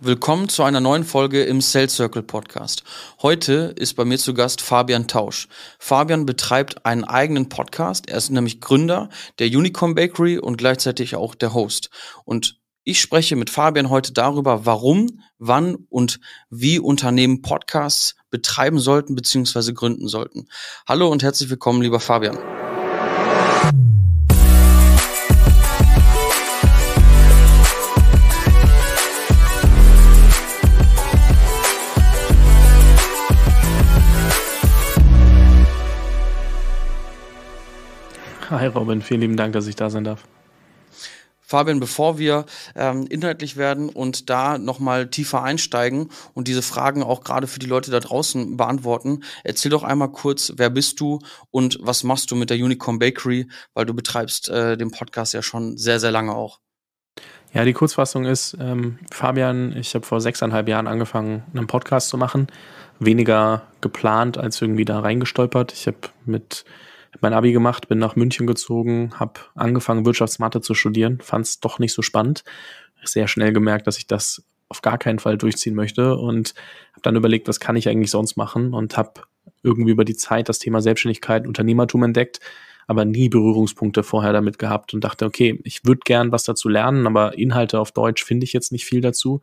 Willkommen zu einer neuen Folge im Sales Circle Podcast. Heute ist bei mir zu Gast Fabian Tausch. Fabian betreibt einen eigenen Podcast. Er ist nämlich Gründer der Unicorn Bakery und gleichzeitig auch der Host. Und ich spreche mit Fabian heute darüber, warum, wann und wie Unternehmen Podcasts betreiben sollten bzw. gründen sollten. Hallo und herzlich willkommen, lieber Fabian. Hi Robin, vielen lieben Dank, dass ich da sein darf. Fabian, bevor wir ähm, inhaltlich werden und da nochmal tiefer einsteigen und diese Fragen auch gerade für die Leute da draußen beantworten, erzähl doch einmal kurz, wer bist du und was machst du mit der Unicorn Bakery, weil du betreibst äh, den Podcast ja schon sehr, sehr lange auch. Ja, die Kurzfassung ist, ähm, Fabian, ich habe vor sechseinhalb Jahren angefangen, einen Podcast zu machen. Weniger geplant als irgendwie da reingestolpert. Ich habe mit habe mein Abi gemacht, bin nach München gezogen, habe angefangen, Wirtschaftsmathe zu studieren, fand es doch nicht so spannend. Sehr schnell gemerkt, dass ich das auf gar keinen Fall durchziehen möchte und habe dann überlegt, was kann ich eigentlich sonst machen und habe irgendwie über die Zeit das Thema Selbstständigkeit, Unternehmertum entdeckt, aber nie Berührungspunkte vorher damit gehabt und dachte, okay, ich würde gern was dazu lernen, aber Inhalte auf Deutsch finde ich jetzt nicht viel dazu.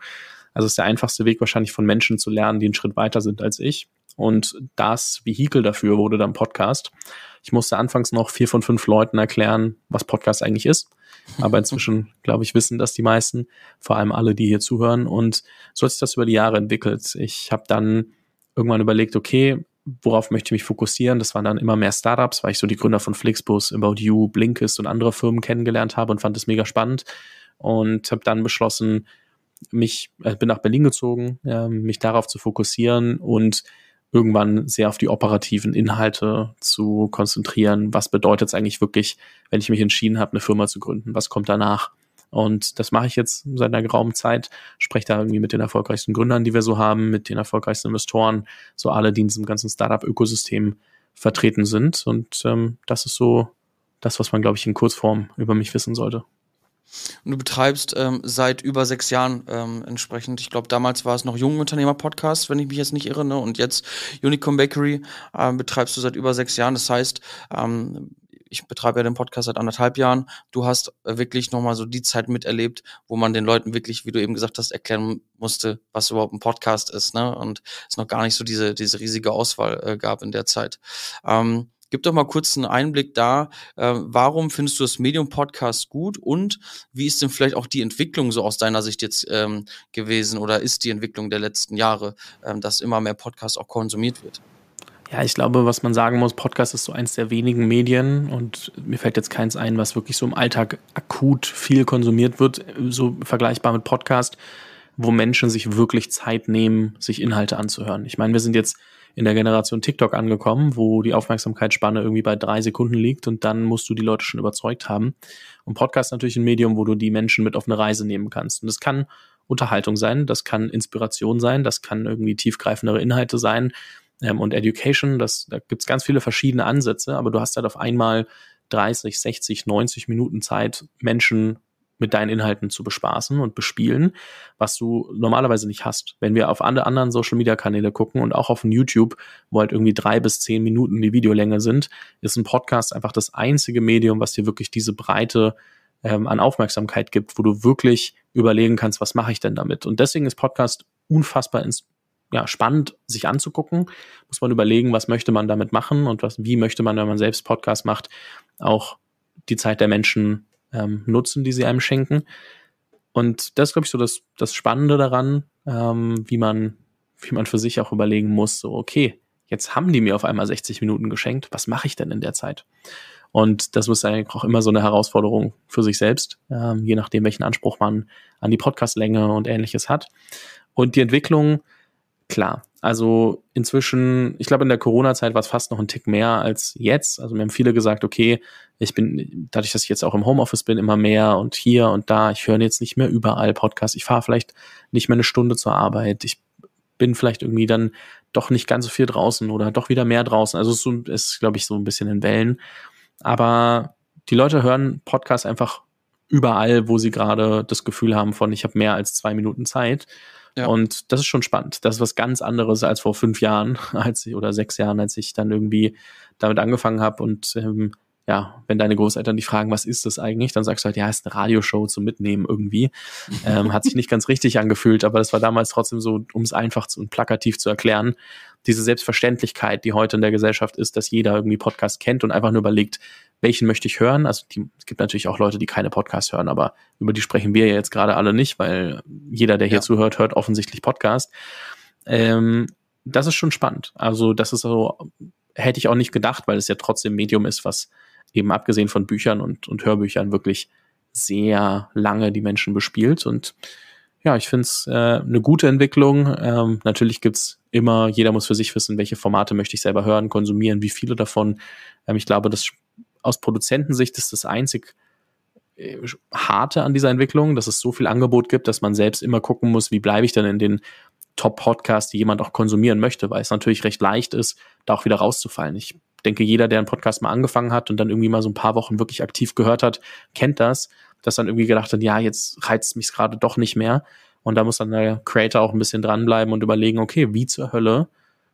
Also ist der einfachste Weg wahrscheinlich von Menschen zu lernen, die einen Schritt weiter sind als ich. Und das Vehikel dafür wurde dann Podcast. Ich musste anfangs noch vier von fünf Leuten erklären, was Podcast eigentlich ist. Aber inzwischen, glaube ich, wissen das die meisten, vor allem alle, die hier zuhören. Und so hat sich das über die Jahre entwickelt. Ich habe dann irgendwann überlegt, okay, worauf möchte ich mich fokussieren? Das waren dann immer mehr Startups, weil ich so die Gründer von Flixbus, About You, Blinkist und andere Firmen kennengelernt habe und fand es mega spannend. Und habe dann beschlossen, mich, äh, bin nach Berlin gezogen, äh, mich darauf zu fokussieren und irgendwann sehr auf die operativen Inhalte zu konzentrieren. Was bedeutet es eigentlich wirklich, wenn ich mich entschieden habe, eine Firma zu gründen? Was kommt danach? Und das mache ich jetzt seit einer geraumen Zeit. Spreche da irgendwie mit den erfolgreichsten Gründern, die wir so haben, mit den erfolgreichsten Investoren, so alle, die in diesem ganzen Startup-Ökosystem vertreten sind. Und ähm, das ist so das, was man, glaube ich, in Kurzform über mich wissen sollte. Und du betreibst ähm, seit über sechs Jahren ähm, entsprechend, ich glaube, damals war es noch Jungunternehmer-Podcast, wenn ich mich jetzt nicht irre, ne? und jetzt Unicorn Bakery ähm, betreibst du seit über sechs Jahren. Das heißt, ähm, ich betreibe ja den Podcast seit anderthalb Jahren. Du hast äh, wirklich nochmal so die Zeit miterlebt, wo man den Leuten wirklich, wie du eben gesagt hast, erklären musste, was überhaupt ein Podcast ist, ne? Und es noch gar nicht so diese, diese riesige Auswahl äh, gab in der Zeit. Ähm, Gib doch mal kurz einen Einblick da, äh, warum findest du das Medium Podcast gut und wie ist denn vielleicht auch die Entwicklung so aus deiner Sicht jetzt ähm, gewesen oder ist die Entwicklung der letzten Jahre, ähm, dass immer mehr Podcast auch konsumiert wird? Ja, ich glaube, was man sagen muss, Podcast ist so eins der wenigen Medien und mir fällt jetzt keins ein, was wirklich so im Alltag akut viel konsumiert wird, so vergleichbar mit Podcast, wo Menschen sich wirklich Zeit nehmen, sich Inhalte anzuhören. Ich meine, wir sind jetzt in der Generation TikTok angekommen, wo die Aufmerksamkeitsspanne irgendwie bei drei Sekunden liegt und dann musst du die Leute schon überzeugt haben. Und Podcast ist natürlich ein Medium, wo du die Menschen mit auf eine Reise nehmen kannst. Und das kann Unterhaltung sein, das kann Inspiration sein, das kann irgendwie tiefgreifendere Inhalte sein ähm, und Education. Das, da gibt's ganz viele verschiedene Ansätze, aber du hast halt auf einmal 30, 60, 90 Minuten Zeit, Menschen mit deinen Inhalten zu bespaßen und bespielen, was du normalerweise nicht hast. Wenn wir auf alle anderen Social Media Kanäle gucken und auch auf YouTube, wo halt irgendwie drei bis zehn Minuten die Videolänge sind, ist ein Podcast einfach das einzige Medium, was dir wirklich diese Breite ähm, an Aufmerksamkeit gibt, wo du wirklich überlegen kannst, was mache ich denn damit? Und deswegen ist Podcast unfassbar ins, ja, spannend, sich anzugucken. Muss man überlegen, was möchte man damit machen und was, wie möchte man, wenn man selbst Podcast macht, auch die Zeit der Menschen ähm, nutzen, die sie einem schenken. Und das ist, glaube ich, so das, das Spannende daran, ähm, wie, man, wie man für sich auch überlegen muss, so, okay, jetzt haben die mir auf einmal 60 Minuten geschenkt, was mache ich denn in der Zeit? Und das ist eigentlich auch immer so eine Herausforderung für sich selbst, ähm, je nachdem, welchen Anspruch man an die Podcastlänge und ähnliches hat. Und die Entwicklung klar. Also inzwischen, ich glaube, in der Corona-Zeit war es fast noch ein Tick mehr als jetzt. Also mir haben viele gesagt, okay, ich bin, dadurch, dass ich jetzt auch im Homeoffice bin, immer mehr und hier und da, ich höre jetzt nicht mehr überall Podcasts, ich fahre vielleicht nicht mehr eine Stunde zur Arbeit, ich bin vielleicht irgendwie dann doch nicht ganz so viel draußen oder doch wieder mehr draußen. Also es ist, ist glaube ich, so ein bisschen in Wellen. Aber die Leute hören Podcasts einfach überall, wo sie gerade das Gefühl haben von, ich habe mehr als zwei Minuten Zeit. Ja. Und das ist schon spannend. Das ist was ganz anderes als vor fünf Jahren, als ich, oder sechs Jahren, als ich dann irgendwie damit angefangen habe. Und ähm, ja, wenn deine Großeltern dich fragen, was ist das eigentlich, dann sagst du halt, ja, ist eine Radioshow zum Mitnehmen irgendwie. ähm, hat sich nicht ganz richtig angefühlt, aber das war damals trotzdem so, um es einfach und plakativ zu erklären, diese Selbstverständlichkeit, die heute in der Gesellschaft ist, dass jeder irgendwie Podcast kennt und einfach nur überlegt, welchen möchte ich hören. Also die, es gibt natürlich auch Leute, die keine Podcasts hören, aber über die sprechen wir ja jetzt gerade alle nicht, weil jeder, der hier ja. zuhört, hört offensichtlich Podcast. Ähm, das ist schon spannend. Also das ist so, hätte ich auch nicht gedacht, weil es ja trotzdem Medium ist, was eben abgesehen von Büchern und, und Hörbüchern wirklich sehr lange die Menschen bespielt. Und ja, ich finde es äh, eine gute Entwicklung. Ähm, natürlich gibt's immer, jeder muss für sich wissen, welche Formate möchte ich selber hören, konsumieren, wie viele davon. Ähm, ich glaube, das aus Produzentensicht ist das einzig äh, Harte an dieser Entwicklung, dass es so viel Angebot gibt, dass man selbst immer gucken muss, wie bleibe ich denn in den Top-Podcasts, die jemand auch konsumieren möchte, weil es natürlich recht leicht ist, da auch wieder rauszufallen. Ich denke, jeder, der einen Podcast mal angefangen hat und dann irgendwie mal so ein paar Wochen wirklich aktiv gehört hat, kennt das, dass dann irgendwie gedacht hat, ja, jetzt reizt mich gerade doch nicht mehr. Und da muss dann der Creator auch ein bisschen dranbleiben und überlegen, okay, wie zur Hölle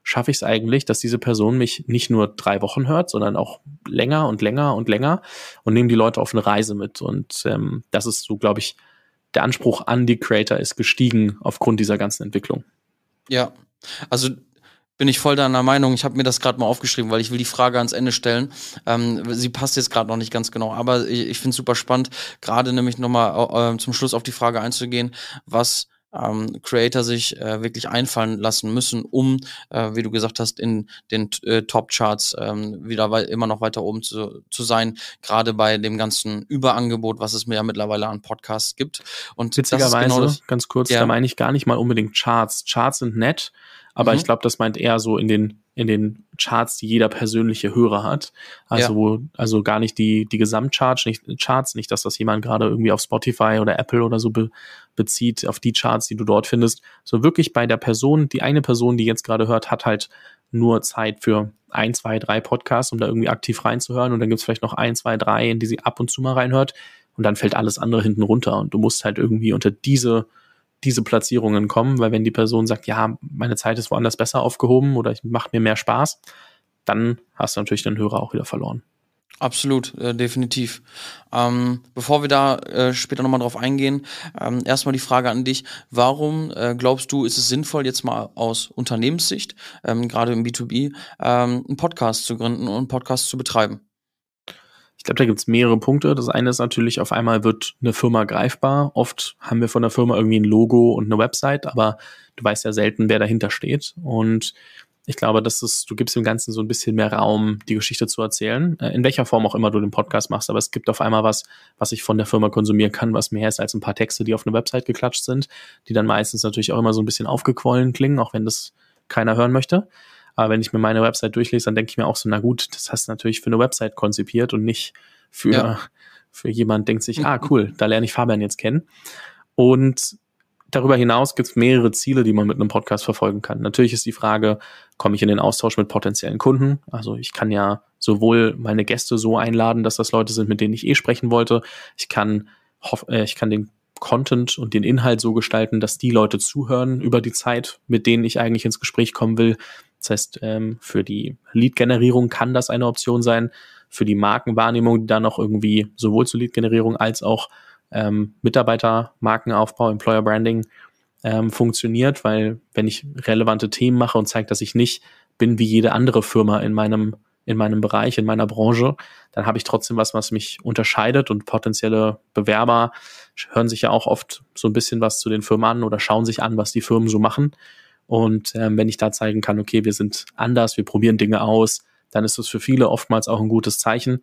schaffe ich es eigentlich, dass diese Person mich nicht nur drei Wochen hört, sondern auch länger und länger und länger und nehme die Leute auf eine Reise mit. Und ähm, das ist so, glaube ich, der Anspruch an die Creator ist gestiegen aufgrund dieser ganzen Entwicklung. Ja, also bin ich voll deiner Meinung. Ich habe mir das gerade mal aufgeschrieben, weil ich will die Frage ans Ende stellen. Ähm, sie passt jetzt gerade noch nicht ganz genau, aber ich, ich finde es super spannend, gerade nämlich nochmal äh, zum Schluss auf die Frage einzugehen, was ähm, Creator sich äh, wirklich einfallen lassen müssen, um, äh, wie du gesagt hast, in den äh, Top-Charts ähm, wieder immer noch weiter oben zu, zu sein, gerade bei dem ganzen Überangebot, was es mir ja mittlerweile an Podcasts gibt. Und genau Witzigerweise, genau das, ganz kurz, ja. da meine ich gar nicht mal unbedingt Charts. Charts sind nett, aber mhm. ich glaube, das meint eher so in den in den Charts, die jeder persönliche Hörer hat. Also, ja. also gar nicht die, die Gesamtcharts, nicht Charts, nicht, dass das jemand gerade irgendwie auf Spotify oder Apple oder so be, bezieht, auf die Charts, die du dort findest. So wirklich bei der Person, die eine Person, die jetzt gerade hört, hat halt nur Zeit für ein, zwei, drei Podcasts, um da irgendwie aktiv reinzuhören. Und dann gibt es vielleicht noch ein, zwei, drei, in die sie ab und zu mal reinhört. Und dann fällt alles andere hinten runter. Und du musst halt irgendwie unter diese diese Platzierungen kommen, weil wenn die Person sagt, ja, meine Zeit ist woanders besser aufgehoben oder ich macht mir mehr Spaß, dann hast du natürlich den Hörer auch wieder verloren. Absolut, äh, definitiv. Ähm, bevor wir da äh, später nochmal drauf eingehen, ähm, erstmal die Frage an dich. Warum äh, glaubst du, ist es sinnvoll, jetzt mal aus Unternehmenssicht, ähm, gerade im B2B, ähm, einen Podcast zu gründen und einen Podcast zu betreiben? Ich glaube, da gibt es mehrere Punkte. Das eine ist natürlich, auf einmal wird eine Firma greifbar. Oft haben wir von der Firma irgendwie ein Logo und eine Website, aber du weißt ja selten, wer dahinter steht. Und ich glaube, das ist, du gibst dem Ganzen so ein bisschen mehr Raum, die Geschichte zu erzählen, äh, in welcher Form auch immer du den Podcast machst. Aber es gibt auf einmal was, was ich von der Firma konsumieren kann, was mehr ist als ein paar Texte, die auf eine Website geklatscht sind, die dann meistens natürlich auch immer so ein bisschen aufgequollen klingen, auch wenn das keiner hören möchte. Aber wenn ich mir meine Website durchlese, dann denke ich mir auch so, na gut, das hast du natürlich für eine Website konzipiert und nicht für, ja. für jemand denkt sich, ah, cool, da lerne ich Fabian jetzt kennen. Und darüber hinaus gibt es mehrere Ziele, die man mit einem Podcast verfolgen kann. Natürlich ist die Frage, komme ich in den Austausch mit potenziellen Kunden? Also ich kann ja sowohl meine Gäste so einladen, dass das Leute sind, mit denen ich eh sprechen wollte. Ich kann, äh, ich kann den Content und den Inhalt so gestalten, dass die Leute zuhören über die Zeit, mit denen ich eigentlich ins Gespräch kommen will. Das heißt, ähm, für die Lead-Generierung kann das eine Option sein. Für die Markenwahrnehmung, die dann noch irgendwie sowohl zur Lead-Generierung als auch ähm, Mitarbeitermarkenaufbau, Employer Branding ähm, funktioniert, weil wenn ich relevante Themen mache und zeige, dass ich nicht bin wie jede andere Firma in meinem in meinem Bereich, in meiner Branche, dann habe ich trotzdem was, was mich unterscheidet und potenzielle Bewerber hören sich ja auch oft so ein bisschen was zu den Firmen an oder schauen sich an, was die Firmen so machen und ähm, wenn ich da zeigen kann, okay, wir sind anders, wir probieren Dinge aus, dann ist das für viele oftmals auch ein gutes Zeichen.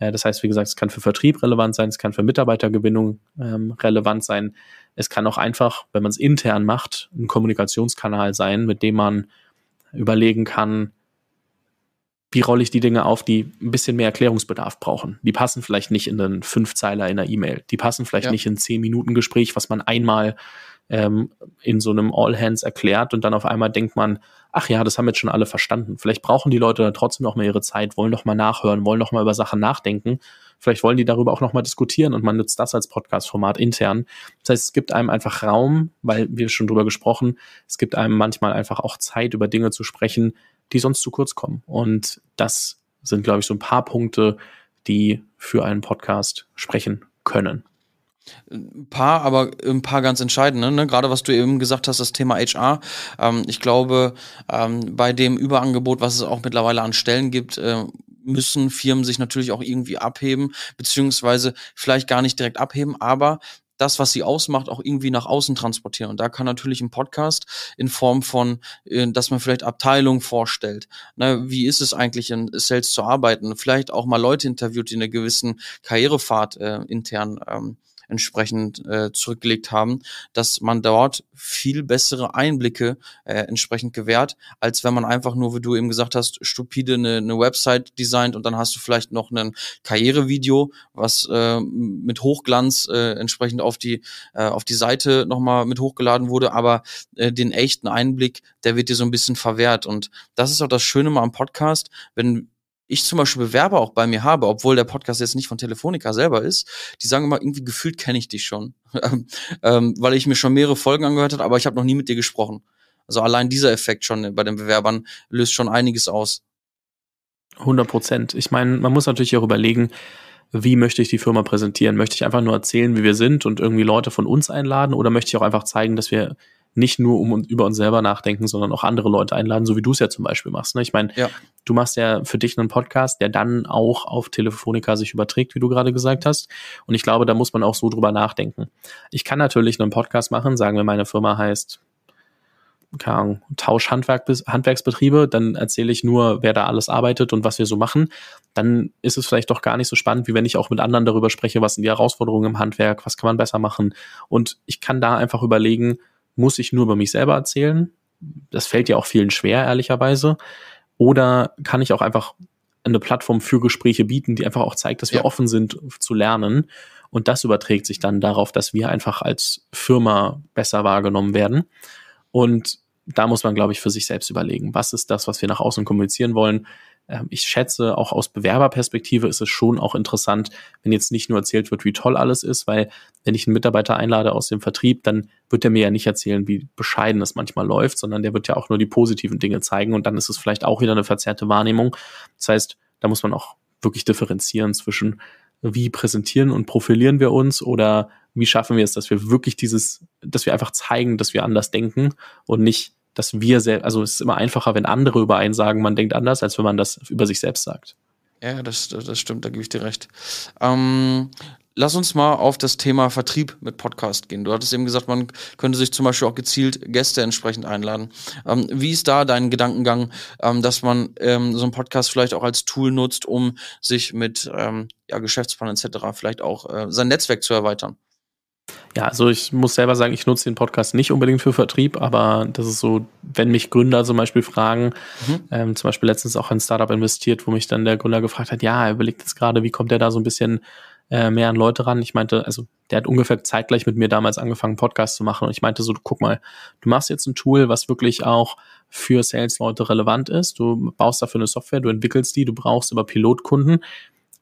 Äh, das heißt, wie gesagt, es kann für Vertrieb relevant sein, es kann für Mitarbeitergewinnung ähm, relevant sein. Es kann auch einfach, wenn man es intern macht, ein Kommunikationskanal sein, mit dem man überlegen kann, wie rolle ich die Dinge auf, die ein bisschen mehr Erklärungsbedarf brauchen. Die passen vielleicht nicht in einen Fünfzeiler in einer E-Mail. Die passen vielleicht ja. nicht in zehn Minuten Gespräch, was man einmal ähm, in so einem All Hands erklärt und dann auf einmal denkt man, ach ja, das haben jetzt schon alle verstanden. Vielleicht brauchen die Leute dann trotzdem noch mal ihre Zeit, wollen noch mal nachhören, wollen noch mal über Sachen nachdenken. Vielleicht wollen die darüber auch noch mal diskutieren und man nutzt das als Podcast-Format intern. Das heißt, es gibt einem einfach Raum, weil wir schon drüber gesprochen, es gibt einem manchmal einfach auch Zeit, über Dinge zu sprechen, die sonst zu kurz kommen. Und das sind, glaube ich, so ein paar Punkte, die für einen Podcast sprechen können. Ein paar, aber ein paar ganz entscheidende. Ne? Gerade was du eben gesagt hast, das Thema HR. Ähm, ich glaube, ähm, bei dem Überangebot, was es auch mittlerweile an Stellen gibt, äh, müssen Firmen sich natürlich auch irgendwie abheben, beziehungsweise vielleicht gar nicht direkt abheben, aber das, was sie ausmacht, auch irgendwie nach außen transportieren. Und da kann natürlich ein Podcast in Form von, äh, dass man vielleicht Abteilungen vorstellt. Ne, wie ist es eigentlich in Sales zu arbeiten? Vielleicht auch mal Leute interviewt, die in einer gewissen Karrierefahrt äh, intern ähm, entsprechend äh, zurückgelegt haben, dass man dort viel bessere Einblicke äh, entsprechend gewährt, als wenn man einfach nur, wie du eben gesagt hast, stupide eine, eine Website designt und dann hast du vielleicht noch ein Karrierevideo, was äh, mit Hochglanz äh, entsprechend auf die, äh, auf die Seite nochmal mit hochgeladen wurde, aber äh, den echten Einblick, der wird dir so ein bisschen verwehrt. Und das ist auch das Schöne mal am Podcast, wenn ich zum Beispiel Bewerber auch bei mir habe, obwohl der Podcast jetzt nicht von Telefonica selber ist, die sagen immer, irgendwie gefühlt kenne ich dich schon, ähm, ähm, weil ich mir schon mehrere Folgen angehört habe, aber ich habe noch nie mit dir gesprochen. Also allein dieser Effekt schon bei den Bewerbern löst schon einiges aus. 100 Prozent. Ich meine, man muss natürlich auch überlegen, wie möchte ich die Firma präsentieren? Möchte ich einfach nur erzählen, wie wir sind und irgendwie Leute von uns einladen oder möchte ich auch einfach zeigen, dass wir nicht nur um und über uns selber nachdenken, sondern auch andere Leute einladen, so wie du es ja zum Beispiel machst. Ne? Ich meine, ja. du machst ja für dich einen Podcast, der dann auch auf Telefonica sich überträgt, wie du gerade gesagt hast. Und ich glaube, da muss man auch so drüber nachdenken. Ich kann natürlich einen Podcast machen, sagen wir, meine Firma heißt keine Ahnung, Tausch Handwerk, Handwerksbetriebe, dann erzähle ich nur, wer da alles arbeitet und was wir so machen, dann ist es vielleicht doch gar nicht so spannend, wie wenn ich auch mit anderen darüber spreche, was sind die Herausforderungen im Handwerk, was kann man besser machen. Und ich kann da einfach überlegen, muss ich nur über mich selber erzählen? Das fällt ja auch vielen schwer, ehrlicherweise. Oder kann ich auch einfach eine Plattform für Gespräche bieten, die einfach auch zeigt, dass wir ja. offen sind zu lernen. Und das überträgt sich dann darauf, dass wir einfach als Firma besser wahrgenommen werden. Und da muss man, glaube ich, für sich selbst überlegen, was ist das, was wir nach außen kommunizieren wollen? Ähm, ich schätze, auch aus Bewerberperspektive ist es schon auch interessant, wenn jetzt nicht nur erzählt wird, wie toll alles ist, weil wenn ich einen Mitarbeiter einlade aus dem Vertrieb, dann wird er mir ja nicht erzählen, wie bescheiden das manchmal läuft, sondern der wird ja auch nur die positiven Dinge zeigen und dann ist es vielleicht auch wieder eine verzerrte Wahrnehmung. Das heißt, da muss man auch wirklich differenzieren zwischen wie präsentieren und profilieren wir uns oder wie schaffen wir es, dass wir wirklich dieses, dass wir einfach zeigen, dass wir anders denken und nicht dass wir selbst, also es ist immer einfacher, wenn andere über einen sagen, man denkt anders, als wenn man das über sich selbst sagt. Ja, das, das stimmt, da gebe ich dir recht. Ähm, lass uns mal auf das Thema Vertrieb mit Podcast gehen. Du hattest eben gesagt, man könnte sich zum Beispiel auch gezielt Gäste entsprechend einladen. Ähm, wie ist da dein Gedankengang, ähm, dass man ähm, so einen Podcast vielleicht auch als Tool nutzt, um sich mit ähm, ja, Geschäftspartnern etc. vielleicht auch äh, sein Netzwerk zu erweitern? Ja, also ich muss selber sagen, ich nutze den Podcast nicht unbedingt für Vertrieb, aber das ist so, wenn mich Gründer zum Beispiel fragen, mhm. ähm, zum Beispiel letztens auch ein Startup investiert, wo mich dann der Gründer gefragt hat, ja, er überlegt jetzt gerade, wie kommt er da so ein bisschen äh, mehr an Leute ran. Ich meinte, also der hat ungefähr zeitgleich mit mir damals angefangen, Podcast zu machen. Und ich meinte so, guck mal, du machst jetzt ein Tool, was wirklich auch für Sales-Leute relevant ist. Du baust dafür eine Software, du entwickelst die, du brauchst aber Pilotkunden.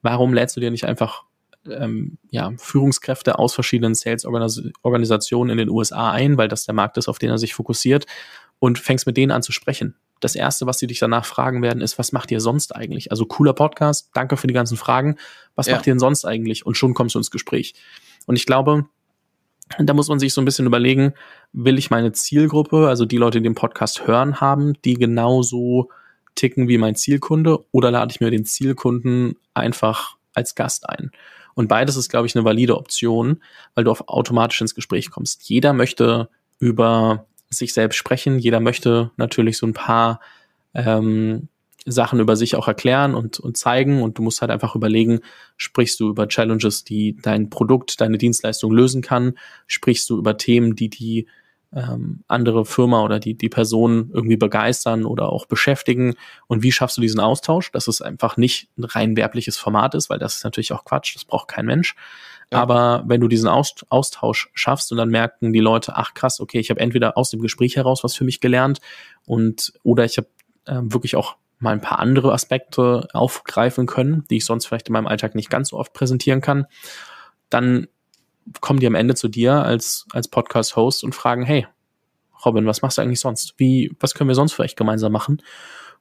Warum lädst du dir nicht einfach ähm, ja, Führungskräfte aus verschiedenen Sales-Organisationen in den USA ein, weil das der Markt ist, auf den er sich fokussiert, und fängst mit denen an zu sprechen. Das Erste, was sie dich danach fragen werden, ist, was macht ihr sonst eigentlich? Also cooler Podcast, danke für die ganzen Fragen. Was ja. macht ihr denn sonst eigentlich? Und schon kommst du ins Gespräch. Und ich glaube, da muss man sich so ein bisschen überlegen, will ich meine Zielgruppe, also die Leute, die den Podcast hören haben, die genauso ticken wie mein Zielkunde, oder lade ich mir den Zielkunden einfach als Gast ein? Und beides ist, glaube ich, eine valide Option, weil du auf automatisch ins Gespräch kommst. Jeder möchte über sich selbst sprechen, jeder möchte natürlich so ein paar ähm, Sachen über sich auch erklären und, und zeigen. Und du musst halt einfach überlegen, sprichst du über Challenges, die dein Produkt, deine Dienstleistung lösen kann? Sprichst du über Themen, die die ähm, andere Firma oder die, die Person irgendwie begeistern oder auch beschäftigen? Und wie schaffst du diesen Austausch, dass es einfach nicht ein rein werbliches Format ist, weil das ist natürlich auch Quatsch, das braucht kein Mensch. Ja. Aber wenn du diesen Austausch schaffst und dann merken die Leute, ach krass, okay, ich habe entweder aus dem Gespräch heraus was für mich gelernt und oder ich habe äh, wirklich auch mal ein paar andere Aspekte aufgreifen können, die ich sonst vielleicht in meinem Alltag nicht ganz so oft präsentieren kann, dann kommen die am Ende zu dir als, als Podcast-Host und fragen, hey, Robin, was machst du eigentlich sonst? Wie, was können wir sonst vielleicht gemeinsam machen?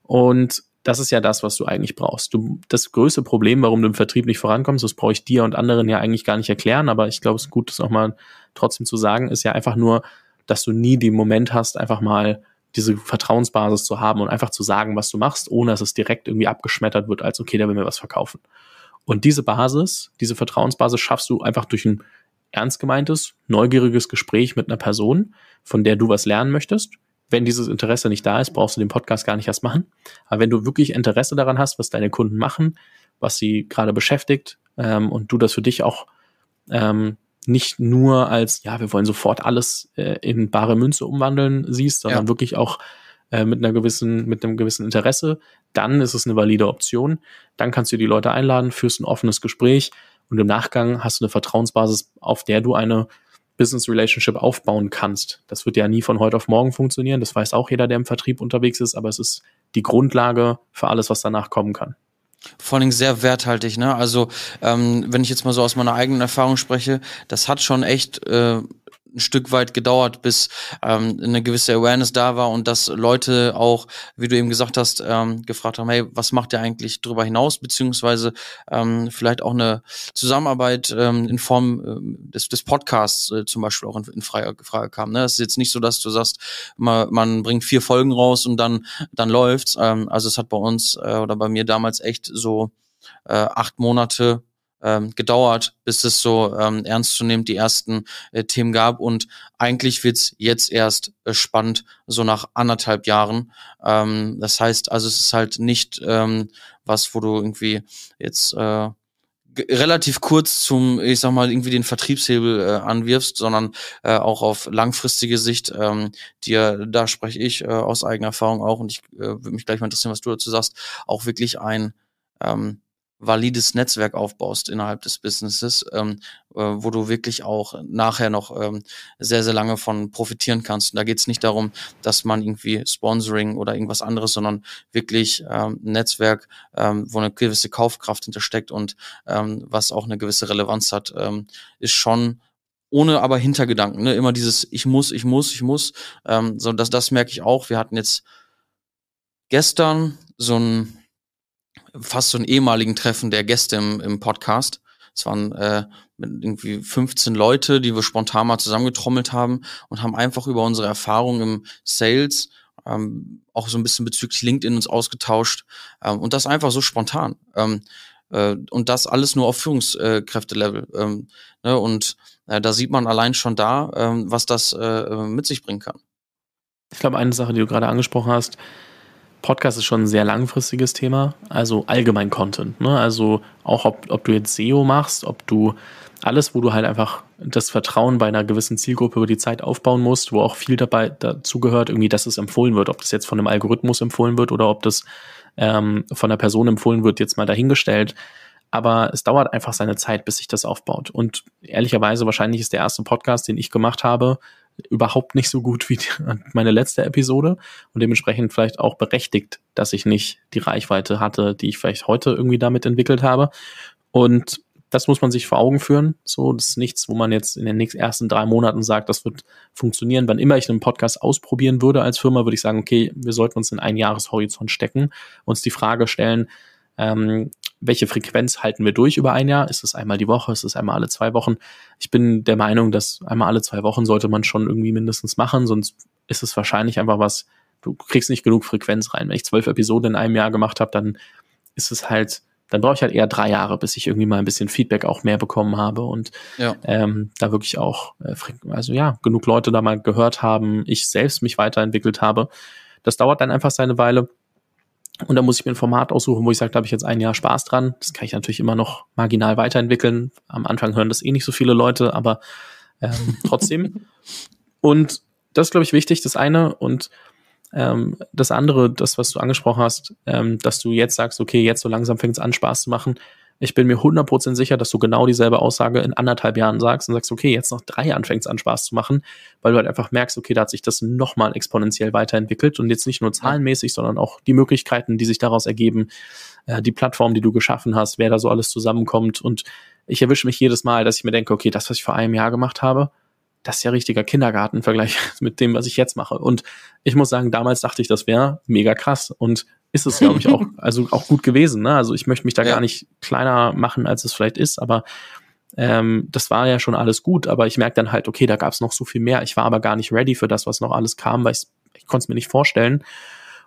Und das ist ja das, was du eigentlich brauchst. Du, das größte Problem, warum du im Vertrieb nicht vorankommst, das brauche ich dir und anderen ja eigentlich gar nicht erklären, aber ich glaube, es ist gut, das auch mal trotzdem zu sagen, ist ja einfach nur, dass du nie den Moment hast, einfach mal diese Vertrauensbasis zu haben und einfach zu sagen, was du machst, ohne dass es direkt irgendwie abgeschmettert wird, als okay, da will mir was verkaufen. Und diese Basis, diese Vertrauensbasis schaffst du einfach durch ein ernst gemeintes, neugieriges Gespräch mit einer Person, von der du was lernen möchtest. Wenn dieses Interesse nicht da ist, brauchst du den Podcast gar nicht erst machen. Aber wenn du wirklich Interesse daran hast, was deine Kunden machen, was sie gerade beschäftigt ähm, und du das für dich auch ähm, nicht nur als, ja, wir wollen sofort alles äh, in bare Münze umwandeln siehst, sondern ja. wirklich auch äh, mit einer gewissen, mit einem gewissen Interesse, dann ist es eine valide Option. Dann kannst du die Leute einladen, führst ein offenes Gespräch und im Nachgang hast du eine Vertrauensbasis, auf der du eine Business Relationship aufbauen kannst. Das wird ja nie von heute auf morgen funktionieren. Das weiß auch jeder, der im Vertrieb unterwegs ist, aber es ist die Grundlage für alles, was danach kommen kann. Vor allen Dingen sehr werthaltig, ne? Also ähm, wenn ich jetzt mal so aus meiner eigenen Erfahrung spreche, das hat schon echt äh, ein Stück weit gedauert, bis ähm, eine gewisse Awareness da war und dass Leute auch, wie du eben gesagt hast, ähm, gefragt haben, hey, was macht ihr eigentlich darüber hinaus, beziehungsweise ähm, vielleicht auch eine Zusammenarbeit ähm, in Form ähm, des, des Podcasts äh, zum Beispiel auch in, in Frage, Frage kam. Ne? Es ist jetzt nicht so, dass du sagst, man, man bringt vier Folgen raus und dann, dann läuft's. Ähm, also es hat bei uns äh, oder bei mir damals echt so äh, acht Monate ähm, gedauert, bis es so ähm, ernstzunehmend die ersten äh, Themen gab. Und eigentlich wird's jetzt erst äh, spannend, so nach anderthalb Jahren. Ähm, das heißt, also es ist halt nicht ähm, was, wo du irgendwie jetzt äh, relativ kurz zum, ich sag mal, irgendwie den Vertriebshebel äh, anwirfst, sondern äh, auch auf langfristige Sicht ähm, dir, da spreche ich äh, aus eigener Erfahrung auch und ich äh, würde mich gleich mal interessieren, was du dazu sagst, auch wirklich ein ähm, valides Netzwerk aufbaust innerhalb des Businesses, ähm, äh, wo du wirklich auch nachher noch ähm, sehr, sehr lange von profitieren kannst. Und da geht es nicht darum, dass man irgendwie Sponsoring oder irgendwas anderes, sondern wirklich ähm, ein Netzwerk, ähm, wo eine gewisse Kaufkraft hintersteckt und ähm, was auch eine gewisse Relevanz hat, ähm, ist schon ohne aber Hintergedanken, ne? immer dieses ich muss, ich muss, ich muss, ähm, so das, das merke ich auch. Wir hatten jetzt gestern so ein fast so einen ehemaligen Treffen der Gäste im, im Podcast. Es waren äh, irgendwie 15 Leute, die wir spontan mal zusammengetrommelt haben und haben einfach über unsere Erfahrungen im Sales, ähm, auch so ein bisschen bezüglich LinkedIn uns ausgetauscht ähm, und das einfach so spontan. Ähm, äh, und das alles nur auf Führungskräftelevel. Ähm, ne? Und äh, da sieht man allein schon da, ähm, was das äh, mit sich bringen kann. Ich glaube, eine Sache, die du gerade angesprochen hast, Podcast ist schon ein sehr langfristiges Thema, also allgemein Content. Ne? Also auch, ob, ob du jetzt SEO machst, ob du alles, wo du halt einfach das Vertrauen bei einer gewissen Zielgruppe über die Zeit aufbauen musst, wo auch viel dabei dazugehört, irgendwie, dass es empfohlen wird, ob das jetzt von einem Algorithmus empfohlen wird oder ob das ähm, von einer Person empfohlen wird, jetzt mal dahingestellt. Aber es dauert einfach seine Zeit, bis sich das aufbaut. Und ehrlicherweise, wahrscheinlich ist der erste Podcast, den ich gemacht habe, überhaupt nicht so gut wie die, meine letzte Episode und dementsprechend vielleicht auch berechtigt, dass ich nicht die Reichweite hatte, die ich vielleicht heute irgendwie damit entwickelt habe. Und das muss man sich vor Augen führen. So, das ist nichts, wo man jetzt in den nächsten ersten drei Monaten sagt, das wird funktionieren. Wann immer ich einen Podcast ausprobieren würde als Firma, würde ich sagen, okay, wir sollten uns in einen Jahreshorizont stecken, uns die Frage stellen, ähm, welche Frequenz halten wir durch über ein Jahr? Ist es einmal die Woche? Ist es einmal alle zwei Wochen? Ich bin der Meinung, dass einmal alle zwei Wochen sollte man schon irgendwie mindestens machen, sonst ist es wahrscheinlich einfach was, du kriegst nicht genug Frequenz rein. Wenn ich zwölf Episoden in einem Jahr gemacht habe, dann ist es halt, dann brauche ich halt eher drei Jahre, bis ich irgendwie mal ein bisschen Feedback auch mehr bekommen habe und ja. ähm, da wirklich auch, äh, also ja, genug Leute da mal gehört haben, ich selbst mich weiterentwickelt habe. Das dauert dann einfach seine Weile. Und da muss ich mir ein Format aussuchen, wo ich sage, da habe ich jetzt ein Jahr Spaß dran. Das kann ich natürlich immer noch marginal weiterentwickeln. Am Anfang hören das eh nicht so viele Leute, aber ähm, trotzdem. und das ist, glaube ich, wichtig, das eine. Und ähm, das andere, das, was du angesprochen hast, ähm, dass du jetzt sagst, okay, jetzt so langsam fängt es an, Spaß zu machen. Ich bin mir 100% sicher, dass du genau dieselbe Aussage in anderthalb Jahren sagst und sagst, okay, jetzt noch drei anfängst an Spaß zu machen, weil du halt einfach merkst, okay, da hat sich das nochmal exponentiell weiterentwickelt und jetzt nicht nur zahlenmäßig, sondern auch die Möglichkeiten, die sich daraus ergeben, äh, die Plattform, die du geschaffen hast, wer da so alles zusammenkommt und ich erwische mich jedes Mal, dass ich mir denke, okay, das, was ich vor einem Jahr gemacht habe, das ist ja richtiger Kindergarten im Vergleich mit dem, was ich jetzt mache. Und ich muss sagen, damals dachte ich, das wäre mega krass und ist es, glaube ich, auch, also auch gut gewesen. Ne? Also ich möchte mich da ja. gar nicht kleiner machen, als es vielleicht ist, aber ähm, das war ja schon alles gut, aber ich merke dann halt, okay, da gab es noch so viel mehr. Ich war aber gar nicht ready für das, was noch alles kam, weil ich, ich konnte es mir nicht vorstellen.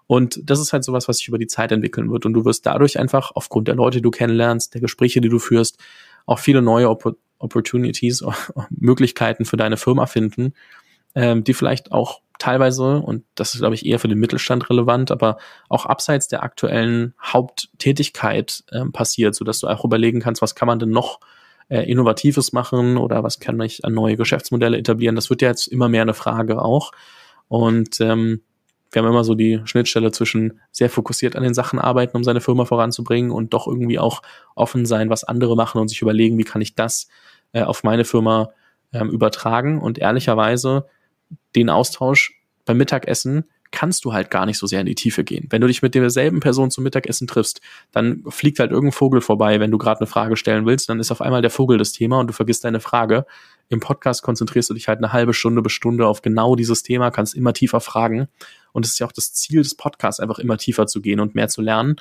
Und das ist halt sowas, was sich über die Zeit entwickeln wird. Und du wirst dadurch einfach aufgrund der Leute, die du kennenlernst, der Gespräche, die du führst, auch viele neue Opportunitäten Opportunities, Möglichkeiten für deine Firma finden, ähm, die vielleicht auch teilweise, und das ist, glaube ich, eher für den Mittelstand relevant, aber auch abseits der aktuellen Haupttätigkeit ähm, passiert, sodass du auch überlegen kannst, was kann man denn noch äh, Innovatives machen oder was kann ich an neue Geschäftsmodelle etablieren. Das wird ja jetzt immer mehr eine Frage auch. Und ähm, wir haben immer so die Schnittstelle zwischen sehr fokussiert an den Sachen arbeiten, um seine Firma voranzubringen und doch irgendwie auch offen sein, was andere machen und sich überlegen, wie kann ich das äh, auf meine Firma ähm, übertragen. Und ehrlicherweise, den Austausch beim Mittagessen kannst du halt gar nicht so sehr in die Tiefe gehen. Wenn du dich mit derselben Person zum Mittagessen triffst, dann fliegt halt irgendein Vogel vorbei, wenn du gerade eine Frage stellen willst, dann ist auf einmal der Vogel das Thema und du vergisst deine Frage. Im Podcast konzentrierst du dich halt eine halbe Stunde bis Stunde auf genau dieses Thema, kannst immer tiefer fragen. Und es ist ja auch das Ziel des Podcasts, einfach immer tiefer zu gehen und mehr zu lernen.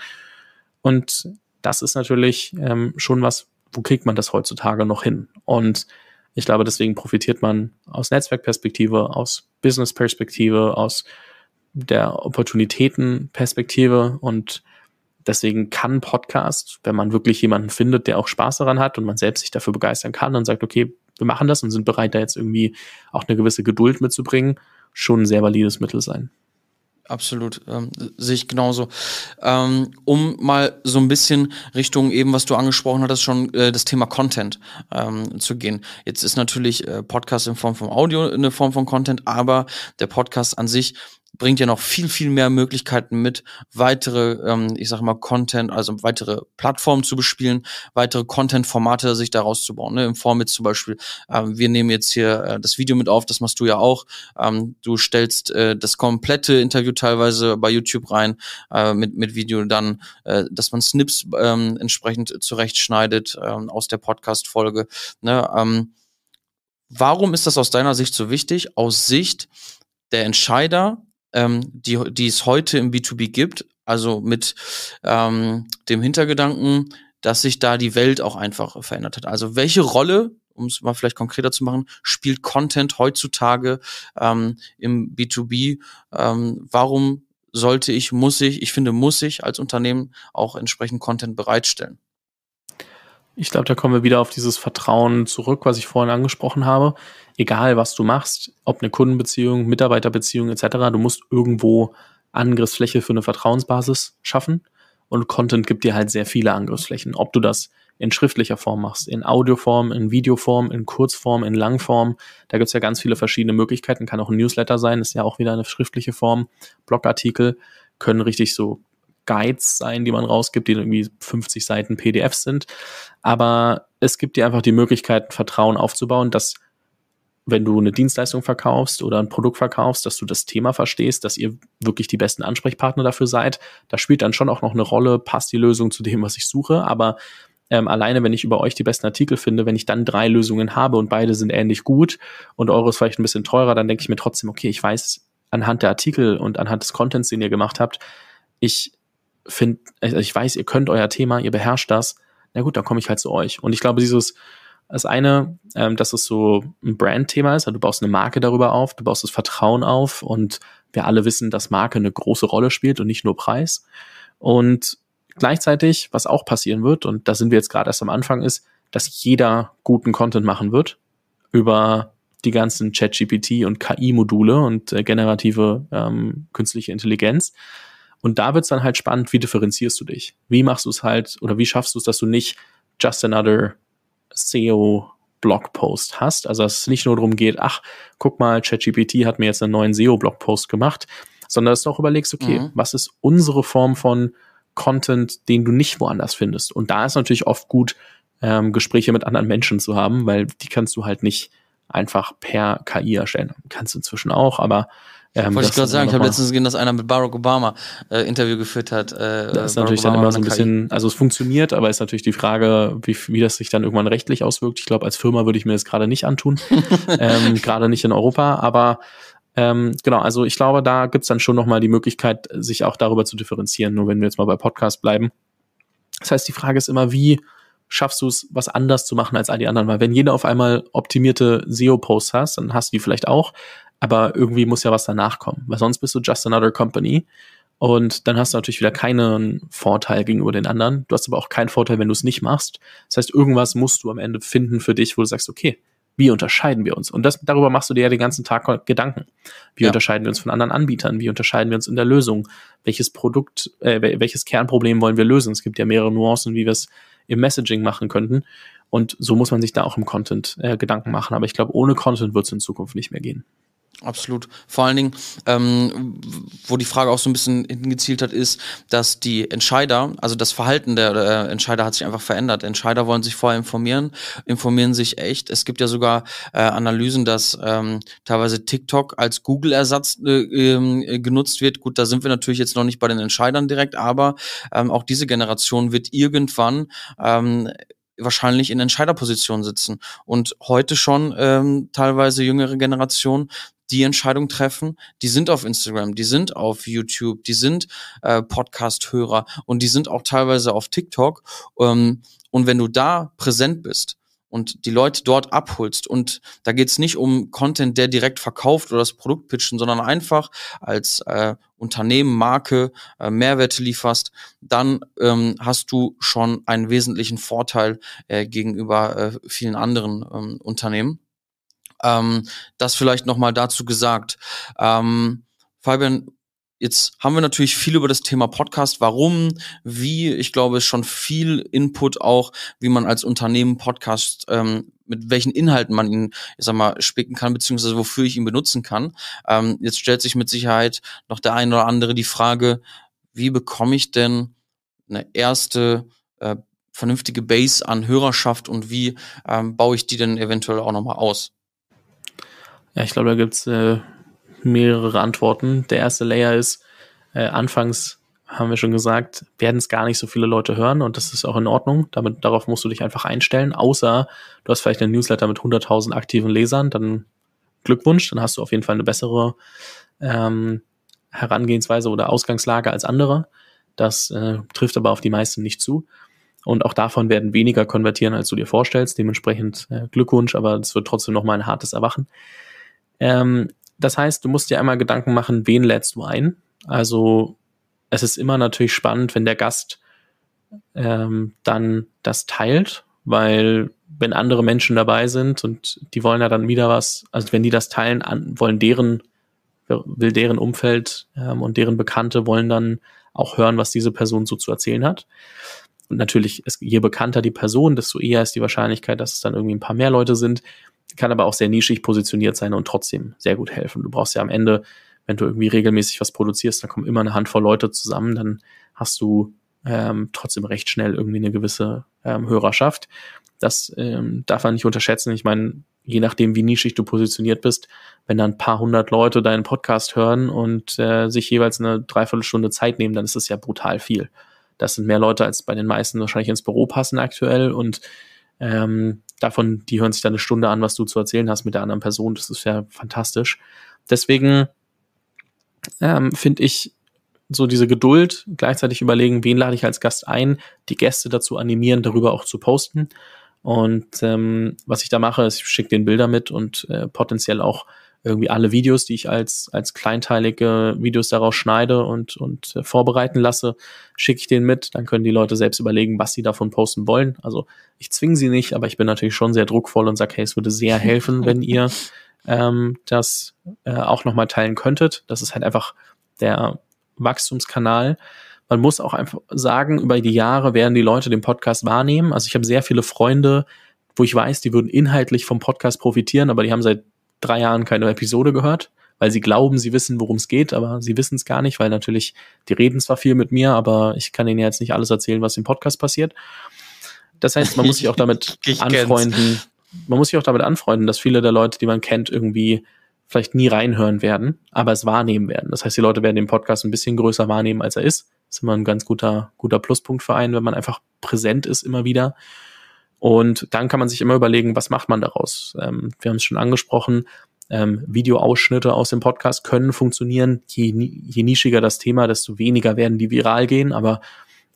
Und das ist natürlich ähm, schon was, wo kriegt man das heutzutage noch hin? Und ich glaube, deswegen profitiert man aus Netzwerkperspektive, aus Businessperspektive, aus der Opportunitätenperspektive und deswegen kann Podcast, wenn man wirklich jemanden findet, der auch Spaß daran hat und man selbst sich dafür begeistern kann und sagt, okay, wir machen das und sind bereit, da jetzt irgendwie auch eine gewisse Geduld mitzubringen, schon ein sehr valides Mittel sein. Absolut, ähm, sehe ich genauso. Ähm, um mal so ein bisschen Richtung eben, was du angesprochen hattest, schon äh, das Thema Content ähm, zu gehen. Jetzt ist natürlich äh, Podcast in Form von Audio eine Form von Content, aber der Podcast an sich bringt ja noch viel, viel mehr Möglichkeiten mit, weitere, ähm, ich sag mal, Content, also weitere Plattformen zu bespielen, weitere Content-Formate sich daraus zu bauen. Ne? Im Form zum Beispiel, ähm, wir nehmen jetzt hier äh, das Video mit auf, das machst du ja auch. Ähm, du stellst äh, das komplette Interview teilweise bei YouTube rein äh, mit, mit Video, dann, äh, dass man Snips ähm, entsprechend zurechtschneidet ähm, aus der Podcast-Folge. Ne? Ähm, warum ist das aus deiner Sicht so wichtig? Aus Sicht der Entscheider ähm, die, die es heute im B2B gibt, also mit ähm, dem Hintergedanken, dass sich da die Welt auch einfach verändert hat. Also welche Rolle, um es mal vielleicht konkreter zu machen, spielt Content heutzutage ähm, im B2B? Ähm, warum sollte ich, muss ich, ich finde, muss ich als Unternehmen auch entsprechend Content bereitstellen? Ich glaube, da kommen wir wieder auf dieses Vertrauen zurück, was ich vorhin angesprochen habe. Egal, was du machst, ob eine Kundenbeziehung, Mitarbeiterbeziehung etc., du musst irgendwo Angriffsfläche für eine Vertrauensbasis schaffen. Und Content gibt dir halt sehr viele Angriffsflächen. Ob du das in schriftlicher Form machst, in Audioform, in Videoform, in Kurzform, in Langform. Da gibt es ja ganz viele verschiedene Möglichkeiten. Kann auch ein Newsletter sein, ist ja auch wieder eine schriftliche Form. Blogartikel können richtig so Guides sein, die man rausgibt, die irgendwie 50 Seiten PDFs sind. Aber es gibt dir einfach die Möglichkeit, Vertrauen aufzubauen, dass wenn du eine Dienstleistung verkaufst oder ein Produkt verkaufst, dass du das Thema verstehst, dass ihr wirklich die besten Ansprechpartner dafür seid. Da spielt dann schon auch noch eine Rolle, passt die Lösung zu dem, was ich suche. Aber ähm, alleine, wenn ich über euch die besten Artikel finde, wenn ich dann drei Lösungen habe und beide sind ähnlich gut und eure ist vielleicht ein bisschen teurer, dann denke ich mir trotzdem, okay, ich weiß anhand der Artikel und anhand des Contents, den ihr gemacht habt, ich find, also ich weiß, ihr könnt euer Thema, ihr beherrscht das, na gut, dann komme ich halt zu euch. Und ich glaube, dieses, das eine, ähm, dass es so ein Brand-Thema ist, also du baust eine Marke darüber auf, du baust das Vertrauen auf und wir alle wissen, dass Marke eine große Rolle spielt und nicht nur Preis. Und gleichzeitig, was auch passieren wird, und da sind wir jetzt gerade erst am Anfang, ist, dass jeder guten Content machen wird über die ganzen ChatGPT und KI-Module und äh, generative ähm, künstliche Intelligenz. Und da wird's dann halt spannend, wie differenzierst du dich? Wie machst du es halt oder wie schaffst du es, dass du nicht just another SEO Blogpost hast. Also dass es nicht nur darum geht, ach, guck mal, ChatGPT hat mir jetzt einen neuen SEO-Blogpost gemacht, sondern dass du auch überlegst, okay, mhm. was ist unsere Form von Content, den du nicht woanders findest? Und da ist natürlich oft gut, ähm, Gespräche mit anderen Menschen zu haben, weil die kannst du halt nicht einfach per KI erstellen. Kannst du inzwischen auch, aber ähm, Wollte ich gerade sagen, ich habe letztens gesehen, dass einer mit Barack Obama äh, Interview geführt hat. Äh, das ist natürlich Obama dann immer so ein bisschen, also es funktioniert, aber ist natürlich die Frage, wie, wie das sich dann irgendwann rechtlich auswirkt. Ich glaube, als Firma würde ich mir das gerade nicht antun, ähm, gerade nicht in Europa, aber ähm, genau, also ich glaube, da gibt's dann schon nochmal die Möglichkeit, sich auch darüber zu differenzieren, nur wenn wir jetzt mal bei Podcast bleiben. Das heißt, die Frage ist immer, wie schaffst du es, was anders zu machen als all die anderen? Weil wenn jeder auf einmal optimierte SEO-Posts hast, dann hast du die vielleicht auch, aber irgendwie muss ja was danach kommen, weil sonst bist du just another company und dann hast du natürlich wieder keinen Vorteil gegenüber den anderen. Du hast aber auch keinen Vorteil, wenn du es nicht machst. Das heißt, irgendwas musst du am Ende finden für dich, wo du sagst, okay, wie unterscheiden wir uns? Und das, darüber machst du dir ja den ganzen Tag Gedanken. Wie ja. unterscheiden wir uns von anderen Anbietern? Wie unterscheiden wir uns in der Lösung? Welches Produkt, äh, welches Kernproblem wollen wir lösen? Es gibt ja mehrere Nuancen, wie wir es im Messaging machen könnten. Und so muss man sich da auch im Content äh, Gedanken machen. Aber ich glaube, ohne Content wird es in Zukunft nicht mehr gehen. Absolut. Vor allen Dingen, ähm, wo die Frage auch so ein bisschen hingezielt hat, ist, dass die Entscheider, also das Verhalten der äh, Entscheider hat sich einfach verändert. Entscheider wollen sich vorher informieren, informieren sich echt. Es gibt ja sogar äh, Analysen, dass ähm, teilweise TikTok als Google-Ersatz äh, äh, genutzt wird. Gut, da sind wir natürlich jetzt noch nicht bei den Entscheidern direkt, aber ähm, auch diese Generation wird irgendwann ähm, wahrscheinlich in Entscheiderpositionen sitzen. Und heute schon ähm, teilweise jüngere Generationen, die Entscheidung treffen, die sind auf Instagram, die sind auf YouTube, die sind äh, Podcast-Hörer und die sind auch teilweise auf TikTok. Ähm, und wenn du da präsent bist, und die Leute dort abholst. Und da geht's nicht um Content, der direkt verkauft oder das Produkt pitchen, sondern einfach als äh, Unternehmen, Marke äh, Mehrwerte lieferst, dann ähm, hast du schon einen wesentlichen Vorteil äh, gegenüber äh, vielen anderen ähm, Unternehmen. Ähm, das vielleicht nochmal dazu gesagt. Ähm, Fabian, Jetzt haben wir natürlich viel über das Thema Podcast, warum, wie, ich glaube, schon viel Input auch, wie man als Unternehmen Podcast, ähm, mit welchen Inhalten man ihn, ich sag mal, spicken kann, beziehungsweise wofür ich ihn benutzen kann. Ähm, jetzt stellt sich mit Sicherheit noch der eine oder andere die Frage, wie bekomme ich denn eine erste äh, vernünftige Base an Hörerschaft und wie ähm, baue ich die denn eventuell auch nochmal aus? Ja, ich glaube, da gibt's äh, mehrere Antworten. Der erste Layer ist, äh, anfangs haben wir schon gesagt, werden es gar nicht so viele Leute hören und das ist auch in Ordnung. Damit, darauf musst du dich einfach einstellen, außer du hast vielleicht einen Newsletter mit 100.000 aktiven Lesern, dann Glückwunsch, dann hast du auf jeden Fall eine bessere ähm, Herangehensweise oder Ausgangslage als andere. Das äh, trifft aber auf die meisten nicht zu. Und auch davon werden weniger konvertieren, als du dir vorstellst. Dementsprechend äh, Glückwunsch, aber es wird trotzdem nochmal ein hartes Erwachen. Ähm, das heißt, du musst dir einmal Gedanken machen, wen lädst du ein? Also es ist immer natürlich spannend, wenn der Gast ähm, dann das teilt, weil wenn andere Menschen dabei sind und die wollen ja dann wieder was, also wenn die das teilen, an, wollen deren, will deren Umfeld ähm, und deren Bekannte wollen dann auch hören, was diese Person so zu erzählen hat. Und natürlich, ist, je bekannter die Person, desto eher ist die Wahrscheinlichkeit, dass es dann irgendwie ein paar mehr Leute sind kann aber auch sehr nischig positioniert sein und trotzdem sehr gut helfen. Du brauchst ja am Ende, wenn du irgendwie regelmäßig was produzierst, dann kommen immer eine Handvoll Leute zusammen, dann hast du ähm, trotzdem recht schnell irgendwie eine gewisse ähm, Hörerschaft. Das ähm, darf man nicht unterschätzen. Ich meine, je nachdem, wie nischig du positioniert bist, wenn da ein paar hundert Leute deinen Podcast hören und äh, sich jeweils eine Dreiviertelstunde Zeit nehmen, dann ist das ja brutal viel. Das sind mehr Leute, als bei den meisten wahrscheinlich ins Büro passen aktuell und ähm, davon, die hören sich dann eine Stunde an, was du zu erzählen hast mit der anderen Person. Das ist ja fantastisch. Deswegen ähm, finde ich so diese Geduld, gleichzeitig überlegen, wen lade ich als Gast ein, die Gäste dazu animieren, darüber auch zu posten. Und ähm, was ich da mache, ist, ich schicke den Bilder mit und äh, potenziell auch irgendwie alle Videos, die ich als, als kleinteilige Videos daraus schneide und, und äh, vorbereiten lasse, schicke ich denen mit. Dann können die Leute selbst überlegen, was sie davon posten wollen. Also ich zwinge sie nicht, aber ich bin natürlich schon sehr druckvoll und sage, hey, es würde sehr helfen, wenn ihr ähm, das äh, auch nochmal teilen könntet. Das ist halt einfach der Wachstumskanal. Man muss auch einfach sagen, über die Jahre werden die Leute den Podcast wahrnehmen. Also ich habe sehr viele Freunde, wo ich weiß, die würden inhaltlich vom Podcast profitieren, aber die haben seit drei Jahren keine Episode gehört, weil sie glauben, sie wissen, worum es geht, aber sie wissen es gar nicht, weil natürlich, die reden zwar viel mit mir, aber ich kann ihnen jetzt nicht alles erzählen, was im Podcast passiert. Das heißt, man muss sich auch damit anfreunden. Kenn's. Man muss sich auch damit anfreunden, dass viele der Leute, die man kennt, irgendwie vielleicht nie reinhören werden, aber es wahrnehmen werden. Das heißt, die Leute werden den Podcast ein bisschen größer wahrnehmen, als er ist. Das ist immer ein ganz guter, guter Pluspunkt für einen, wenn man einfach präsent ist immer wieder und dann kann man sich immer überlegen, was macht man daraus? Ähm, wir haben es schon angesprochen, ähm, Videoausschnitte aus dem Podcast können funktionieren. Je, je nischiger das Thema, desto weniger werden die viral gehen. Aber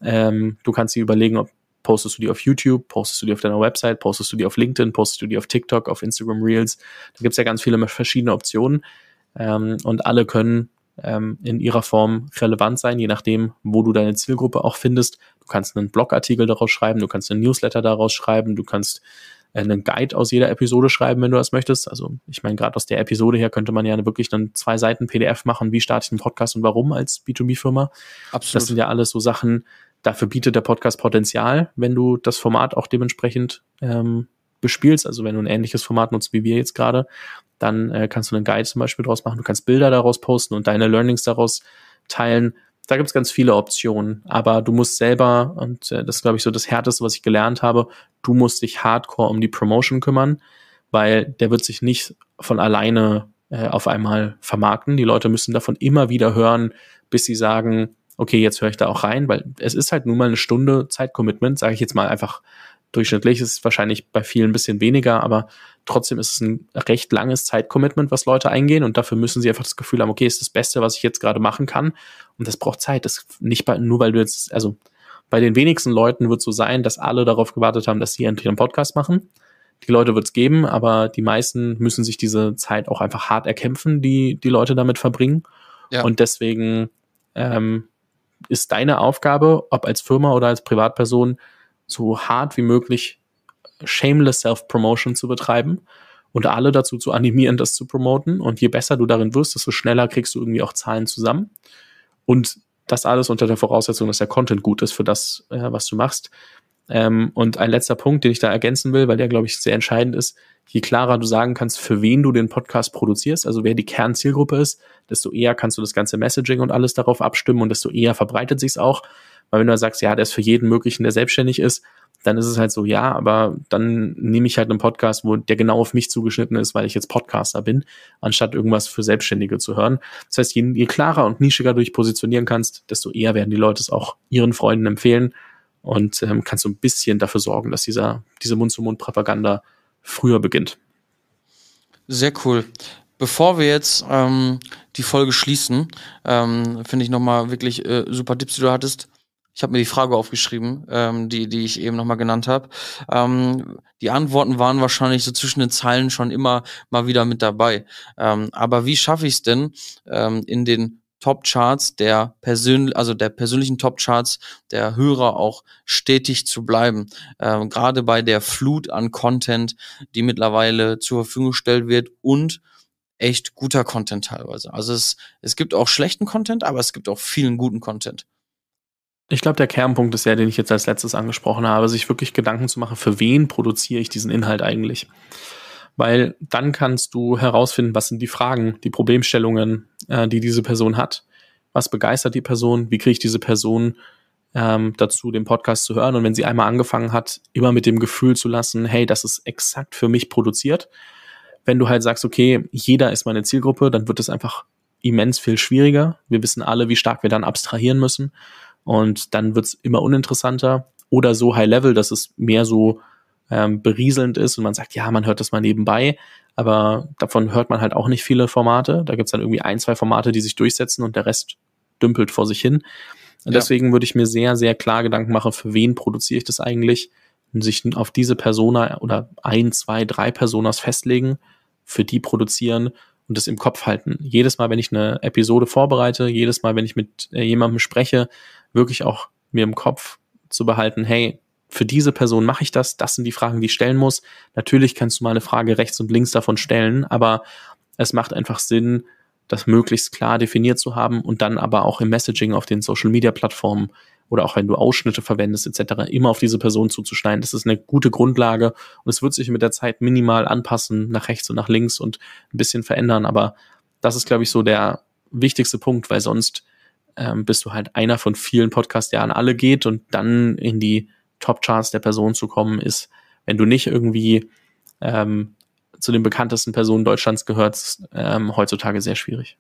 ähm, du kannst dir überlegen, ob postest du die auf YouTube, postest du die auf deiner Website, postest du die auf LinkedIn, postest du die auf TikTok, auf Instagram Reels. Da gibt es ja ganz viele verschiedene Optionen. Ähm, und alle können ähm, in ihrer Form relevant sein, je nachdem, wo du deine Zielgruppe auch findest. Du kannst einen Blogartikel daraus schreiben, du kannst einen Newsletter daraus schreiben, du kannst äh, einen Guide aus jeder Episode schreiben, wenn du das möchtest. Also ich meine, gerade aus der Episode her könnte man ja wirklich dann zwei Seiten PDF machen, wie starte ich einen Podcast und warum als B2B-Firma. Absolut. Das sind ja alles so Sachen, dafür bietet der Podcast Potenzial, wenn du das Format auch dementsprechend ähm, bespielst, also wenn du ein ähnliches Format nutzt wie wir jetzt gerade, dann äh, kannst du einen Guide zum Beispiel draus machen, du kannst Bilder daraus posten und deine Learnings daraus teilen. Da gibt es ganz viele Optionen, aber du musst selber, und äh, das glaube ich so das Härteste, was ich gelernt habe, du musst dich hardcore um die Promotion kümmern, weil der wird sich nicht von alleine äh, auf einmal vermarkten. Die Leute müssen davon immer wieder hören, bis sie sagen, okay, jetzt höre ich da auch rein, weil es ist halt nun mal eine Stunde Zeitcommitment, sage ich jetzt mal einfach durchschnittlich. Ist es wahrscheinlich bei vielen ein bisschen weniger, aber trotzdem ist es ein recht langes Zeitcommitment, was Leute eingehen und dafür müssen sie einfach das Gefühl haben, okay, ist das Beste, was ich jetzt gerade machen kann und das braucht Zeit. Das nicht bei, nur weil du jetzt, also bei den wenigsten Leuten wird es so sein, dass alle darauf gewartet haben, dass sie endlich einen Podcast machen. Die Leute wird es geben, aber die meisten müssen sich diese Zeit auch einfach hart erkämpfen, die die Leute damit verbringen. Ja. Und deswegen ähm, ist deine Aufgabe, ob als Firma oder als Privatperson, so hart wie möglich äh, shameless Self-Promotion zu betreiben und alle dazu zu animieren, das zu promoten. Und je besser du darin wirst, desto schneller kriegst du irgendwie auch Zahlen zusammen. Und das alles unter der Voraussetzung, dass der Content gut ist für das, äh, was du machst. Ähm, und ein letzter Punkt, den ich da ergänzen will, weil der, glaube ich, sehr entscheidend ist, je klarer du sagen kannst, für wen du den Podcast produzierst, also wer die Kernzielgruppe ist, desto eher kannst du das ganze Messaging und alles darauf abstimmen und desto eher verbreitet sich's auch. Weil wenn du halt sagst, ja, der ist für jeden möglichen, der selbstständig ist, dann ist es halt so, ja, aber dann nehme ich halt einen Podcast, wo der genau auf mich zugeschnitten ist, weil ich jetzt Podcaster bin, anstatt irgendwas für Selbstständige zu hören. Das heißt, je, je klarer und nischiger du dich positionieren kannst, desto eher werden die Leute es auch ihren Freunden empfehlen und ähm, kannst so ein bisschen dafür sorgen, dass dieser, diese Mund-zu-Mund-Propaganda früher beginnt. Sehr cool. Bevor wir jetzt ähm, die Folge schließen, ähm, finde ich nochmal wirklich äh, super Tipps, die du hattest. Ich habe mir die Frage aufgeschrieben, ähm, die, die ich eben nochmal genannt habe. Ähm, die Antworten waren wahrscheinlich so zwischen den Zeilen schon immer mal wieder mit dabei. Ähm, aber wie schaffe ich es denn, ähm, in den Top-Charts der Persön also der persönlichen Top-Charts der Hörer auch stetig zu bleiben. Ähm, gerade bei der Flut an Content, die mittlerweile zur Verfügung gestellt wird und echt guter Content teilweise. Also es, es gibt auch schlechten Content, aber es gibt auch vielen guten Content. Ich glaube, der Kernpunkt ist der, den ich jetzt als letztes angesprochen habe, sich wirklich Gedanken zu machen, für wen produziere ich diesen Inhalt eigentlich? Weil dann kannst du herausfinden, was sind die Fragen, die Problemstellungen, äh, die diese Person hat. Was begeistert die Person? Wie kriege ich diese Person ähm, dazu, den Podcast zu hören? Und wenn sie einmal angefangen hat, immer mit dem Gefühl zu lassen, hey, das ist exakt für mich produziert. Wenn du halt sagst, okay, jeder ist meine Zielgruppe, dann wird es einfach immens viel schwieriger. Wir wissen alle, wie stark wir dann abstrahieren müssen. Und dann wird's immer uninteressanter oder so High Level, dass es mehr so ähm, berieselnd ist und man sagt, ja, man hört das mal nebenbei, aber davon hört man halt auch nicht viele Formate. Da gibt's dann irgendwie ein, zwei Formate, die sich durchsetzen und der Rest dümpelt vor sich hin. Und Deswegen würde ich mir sehr, sehr klar Gedanken machen, für wen produziere ich das eigentlich und sich auf diese Persona oder ein, zwei, drei Personas festlegen, für die produzieren und das im Kopf halten. Jedes Mal, wenn ich eine Episode vorbereite, jedes Mal, wenn ich mit äh, jemandem spreche, wirklich auch mir im Kopf zu behalten, hey, für diese Person mache ich das, das sind die Fragen, die ich stellen muss. Natürlich kannst du mal eine Frage rechts und links davon stellen, aber es macht einfach Sinn, das möglichst klar definiert zu haben und dann aber auch im Messaging auf den Social Media Plattformen oder auch wenn du Ausschnitte verwendest etc., immer auf diese Person zuzuschneiden. Das ist eine gute Grundlage und es wird sich mit der Zeit minimal anpassen, nach rechts und nach links und ein bisschen verändern, aber das ist, glaube ich, so der wichtigste Punkt, weil sonst ähm, bist du halt einer von vielen Podcasts, der an alle geht und dann in die Top-Charts der Person zu kommen, ist, wenn du nicht irgendwie ähm, zu den bekanntesten Personen Deutschlands gehörst, ähm, heutzutage sehr schwierig.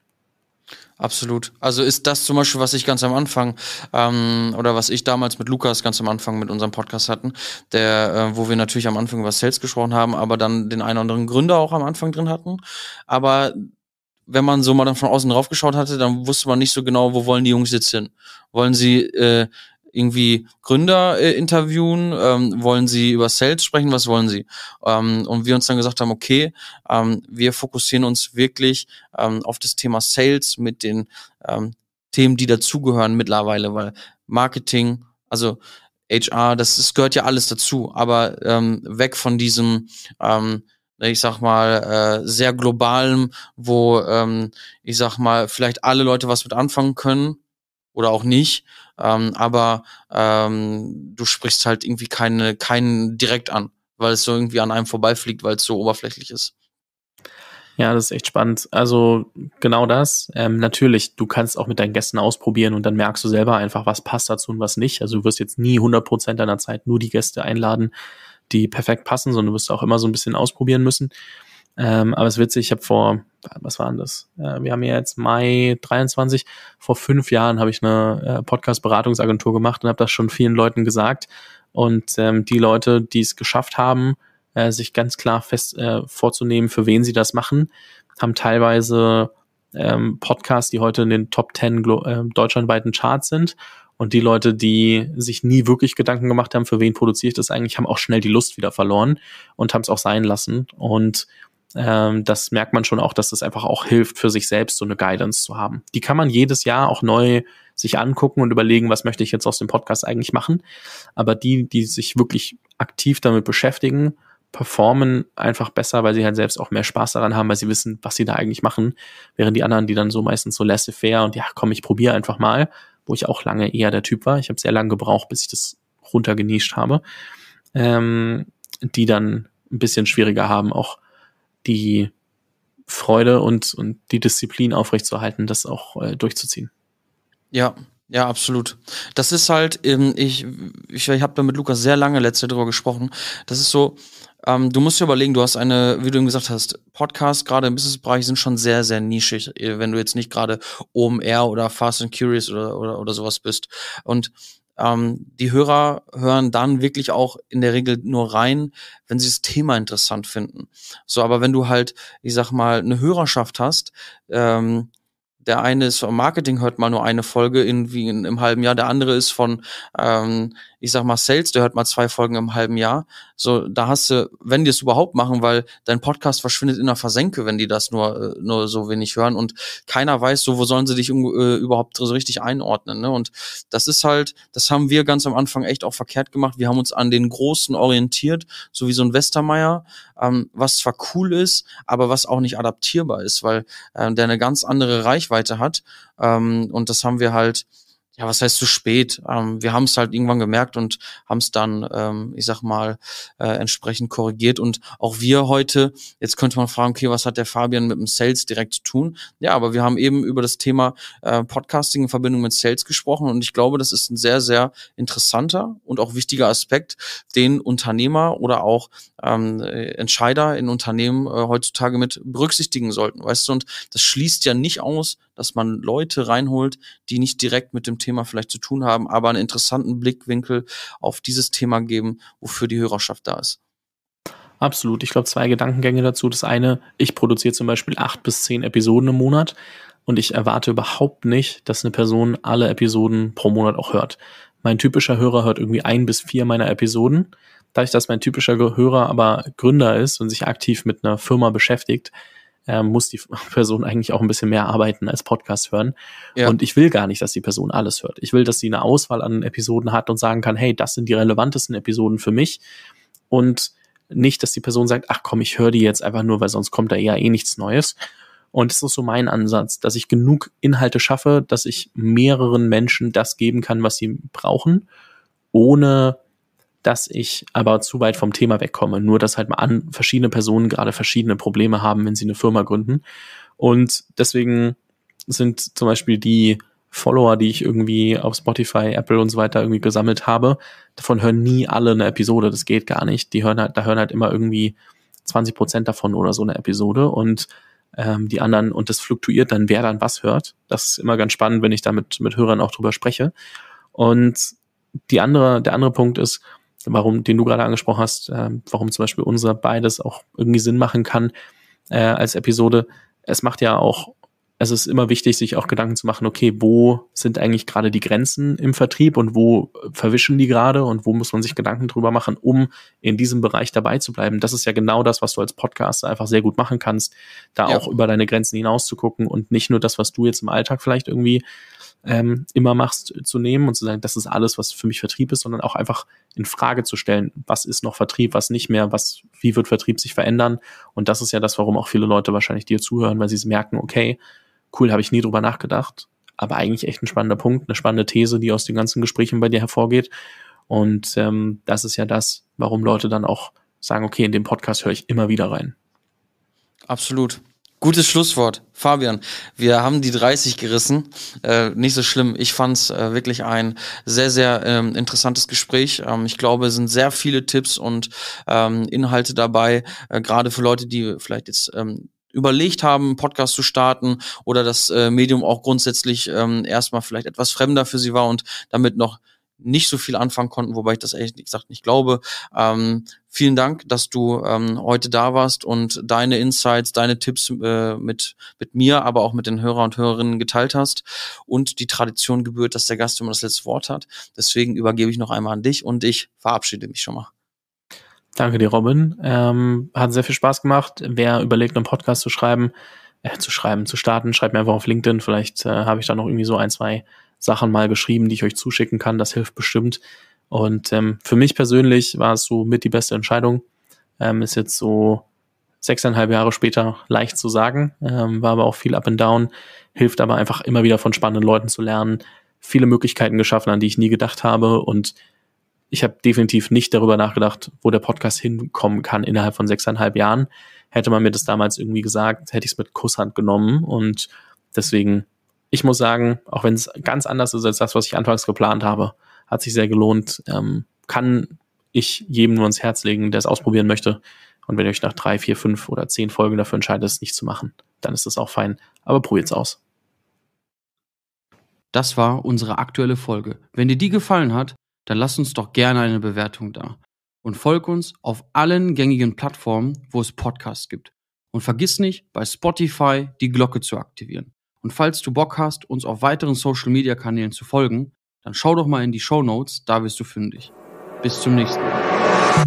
Absolut. Also ist das zum Beispiel, was ich ganz am Anfang ähm, oder was ich damals mit Lukas ganz am Anfang mit unserem Podcast hatten, der, äh, wo wir natürlich am Anfang über Sales gesprochen haben, aber dann den einen oder anderen Gründer auch am Anfang drin hatten. Aber wenn man so mal dann von außen drauf geschaut hatte, dann wusste man nicht so genau, wo wollen die Jungs jetzt hin. Wollen sie äh, irgendwie Gründer äh, interviewen? Ähm, wollen sie über Sales sprechen? Was wollen sie? Ähm, und wir uns dann gesagt haben, okay, ähm, wir fokussieren uns wirklich ähm, auf das Thema Sales mit den ähm, Themen, die dazugehören mittlerweile, weil Marketing, also HR, das, das gehört ja alles dazu, aber ähm, weg von diesem ähm, ich sag mal, äh, sehr globalem, wo, ähm, ich sag mal, vielleicht alle Leute was mit anfangen können oder auch nicht. Ähm, aber ähm, du sprichst halt irgendwie keine, keinen direkt an, weil es so irgendwie an einem vorbeifliegt, weil es so oberflächlich ist. Ja, das ist echt spannend. Also genau das. Ähm, natürlich, du kannst auch mit deinen Gästen ausprobieren und dann merkst du selber einfach, was passt dazu und was nicht. Also du wirst jetzt nie 100% deiner Zeit nur die Gäste einladen, die perfekt passen, sondern du wirst auch immer so ein bisschen ausprobieren müssen. Ähm, aber es ist witzig, ich habe vor, was war denn das? Äh, wir haben ja jetzt Mai 23, vor fünf Jahren habe ich eine äh, Podcast-Beratungsagentur gemacht und habe das schon vielen Leuten gesagt. Und ähm, die Leute, die es geschafft haben, äh, sich ganz klar fest äh, vorzunehmen, für wen sie das machen, haben teilweise ähm, Podcasts, die heute in den Top 10 äh, deutschlandweiten Charts sind und die Leute, die sich nie wirklich Gedanken gemacht haben, für wen produziere ich das eigentlich, haben auch schnell die Lust wieder verloren und haben es auch sein lassen. Und ähm, das merkt man schon auch, dass das einfach auch hilft, für sich selbst so eine Guidance zu haben. Die kann man jedes Jahr auch neu sich angucken und überlegen, was möchte ich jetzt aus dem Podcast eigentlich machen. Aber die, die sich wirklich aktiv damit beschäftigen, performen einfach besser, weil sie halt selbst auch mehr Spaß daran haben, weil sie wissen, was sie da eigentlich machen, während die anderen, die dann so meistens so laissez-faire und ja, komm, ich probiere einfach mal, wo ich auch lange eher der Typ war. Ich habe sehr lange gebraucht, bis ich das runtergenischt habe. Ähm, die dann ein bisschen schwieriger haben, auch die Freude und, und die Disziplin aufrechtzuerhalten, das auch äh, durchzuziehen. Ja, ja, absolut. Das ist halt, ich, ich, ich habe da mit Lukas sehr lange letzte drüber gesprochen. Das ist so, ähm, du musst dir überlegen, du hast eine, wie du eben gesagt hast, Podcasts gerade im Businessbereich sind schon sehr, sehr nischig, eh, wenn du jetzt nicht gerade OMR oder Fast and Curious oder, oder, oder sowas bist. Und ähm, die Hörer hören dann wirklich auch in der Regel nur rein, wenn sie das Thema interessant finden. So, aber wenn du halt, ich sag mal, eine Hörerschaft hast, ähm, der eine ist vom Marketing, hört mal nur eine Folge irgendwie in, im halben Jahr, der andere ist von ähm, ich sag mal, Sales, der hört mal zwei Folgen im halben Jahr. So, da hast du, wenn die es überhaupt machen, weil dein Podcast verschwindet in der Versenke, wenn die das nur, äh, nur so wenig hören und keiner weiß so, wo sollen sie dich äh, überhaupt so richtig einordnen. Ne? Und das ist halt, das haben wir ganz am Anfang echt auch verkehrt gemacht. Wir haben uns an den Großen orientiert, so wie so ein Westermeier, ähm, was zwar cool ist, aber was auch nicht adaptierbar ist, weil äh, der eine ganz andere Reichweite hat. Ähm, und das haben wir halt ja, was heißt zu spät? Ähm, wir haben es halt irgendwann gemerkt und haben es dann, ähm, ich sag mal, äh, entsprechend korrigiert. Und auch wir heute, jetzt könnte man fragen, okay, was hat der Fabian mit dem Sales direkt zu tun? Ja, aber wir haben eben über das Thema äh, Podcasting in Verbindung mit Sales gesprochen und ich glaube, das ist ein sehr, sehr interessanter und auch wichtiger Aspekt, den Unternehmer oder auch ähm, äh, Entscheider in Unternehmen äh, heutzutage mit berücksichtigen sollten, weißt du? Und das schließt ja nicht aus, dass man Leute reinholt, die nicht direkt mit dem Thema vielleicht zu tun haben, aber einen interessanten Blickwinkel auf dieses Thema geben, wofür die Hörerschaft da ist. Absolut. Ich glaube, zwei Gedankengänge dazu. Das eine, ich produziere zum Beispiel acht bis zehn Episoden im Monat und ich erwarte überhaupt nicht, dass eine Person alle Episoden pro Monat auch hört. Mein typischer Hörer hört irgendwie ein bis vier meiner Episoden. Dadurch, dass mein typischer Hörer aber Gründer ist und sich aktiv mit einer Firma beschäftigt, äh, muss die Person eigentlich auch ein bisschen mehr arbeiten als Podcast hören. Ja. Und ich will gar nicht, dass die Person alles hört. Ich will, dass sie eine Auswahl an Episoden hat und sagen kann, hey, das sind die relevantesten Episoden für mich. Und nicht, dass die Person sagt, ach komm, ich höre die jetzt einfach nur, weil sonst kommt da ja eh nichts Neues. Und das ist so mein Ansatz, dass ich genug Inhalte schaffe, dass ich mehreren Menschen das geben kann, was sie brauchen, ohne dass ich aber zu weit vom Thema wegkomme. Nur, dass halt mal an verschiedene Personen gerade verschiedene Probleme haben, wenn sie eine Firma gründen. Und deswegen sind zum Beispiel die Follower, die ich irgendwie auf Spotify, Apple und so weiter irgendwie gesammelt habe, davon hören nie alle eine Episode. Das geht gar nicht. Die hören halt, da hören halt immer irgendwie 20 Prozent davon oder so eine Episode und ähm, die anderen und das fluktuiert dann, wer dann was hört. Das ist immer ganz spannend, wenn ich da mit, mit Hörern auch drüber spreche. Und die andere, der andere Punkt ist, warum, den du gerade angesprochen hast, äh, warum zum Beispiel unser beides auch irgendwie Sinn machen kann äh, als Episode. Es macht ja auch, es ist immer wichtig, sich auch Gedanken zu machen, okay, wo sind eigentlich gerade die Grenzen im Vertrieb und wo verwischen die gerade und wo muss man sich Gedanken drüber machen, um in diesem Bereich dabei zu bleiben. Das ist ja genau das, was du als Podcaster einfach sehr gut machen kannst, da ja. auch über deine Grenzen hinaus zu gucken und nicht nur das, was du jetzt im Alltag vielleicht irgendwie ähm, immer machst, äh, zu nehmen und zu sagen, das ist alles, was für mich Vertrieb ist, sondern auch einfach in Frage zu stellen, was ist noch Vertrieb, was nicht mehr, was, wie wird Vertrieb sich verändern? Und das ist ja das, warum auch viele Leute wahrscheinlich dir zuhören, weil sie merken, okay, cool, habe ich nie drüber nachgedacht, aber eigentlich echt ein spannender Punkt, eine spannende These, die aus den ganzen Gesprächen bei dir hervorgeht. Und ähm, das ist ja das, warum Leute dann auch sagen, okay, in dem Podcast höre ich immer wieder rein. Absolut. Gutes Schlusswort. Fabian, wir haben die 30 gerissen. Äh, nicht so schlimm. Ich fand es äh, wirklich ein sehr, sehr ähm, interessantes Gespräch. Ähm, ich glaube, es sind sehr viele Tipps und ähm, Inhalte dabei, äh, gerade für Leute, die vielleicht jetzt ähm, überlegt haben, einen Podcast zu starten oder das äh, Medium auch grundsätzlich ähm, erstmal vielleicht etwas fremder für sie war und damit noch nicht so viel anfangen konnten, wobei ich das ehrlich gesagt nicht glaube. Ähm, vielen Dank, dass du ähm, heute da warst und deine Insights, deine Tipps äh, mit, mit mir, aber auch mit den Hörer und Hörerinnen geteilt hast. Und die Tradition gebührt, dass der Gast immer das letzte Wort hat. Deswegen übergebe ich noch einmal an dich und ich verabschiede mich schon mal. Danke dir, Robin. Ähm, hat sehr viel Spaß gemacht. Wer überlegt, einen Podcast zu schreiben, äh, zu schreiben, zu starten, schreibt mir einfach auf LinkedIn. Vielleicht äh, habe ich da noch irgendwie so ein, zwei Sachen mal geschrieben, die ich euch zuschicken kann. Das hilft bestimmt. Und ähm, für mich persönlich war es so mit die beste Entscheidung. Ähm, ist jetzt so sechseinhalb Jahre später leicht zu sagen, ähm, war aber auch viel up and down, hilft aber einfach immer wieder von spannenden Leuten zu lernen, viele Möglichkeiten geschaffen, an die ich nie gedacht habe und ich habe definitiv nicht darüber nachgedacht, wo der Podcast hinkommen kann innerhalb von sechseinhalb Jahren. Hätte man mir das damals irgendwie gesagt, hätte ich es mit Kusshand genommen und deswegen ich muss sagen, auch wenn es ganz anders ist als das, was ich anfangs geplant habe, hat sich sehr gelohnt. Ähm, kann ich jedem nur ans Herz legen, der es ausprobieren möchte. Und wenn ihr euch nach drei, vier, fünf oder zehn Folgen dafür entscheidet, es nicht zu machen, dann ist das auch fein. Aber probiert's aus. Das war unsere aktuelle Folge. Wenn dir die gefallen hat, dann lass uns doch gerne eine Bewertung da. Und folg uns auf allen gängigen Plattformen, wo es Podcasts gibt. Und vergiss nicht, bei Spotify die Glocke zu aktivieren. Und falls du Bock hast, uns auf weiteren Social-Media-Kanälen zu folgen, dann schau doch mal in die Show Notes, da wirst du fündig. Bis zum nächsten Mal.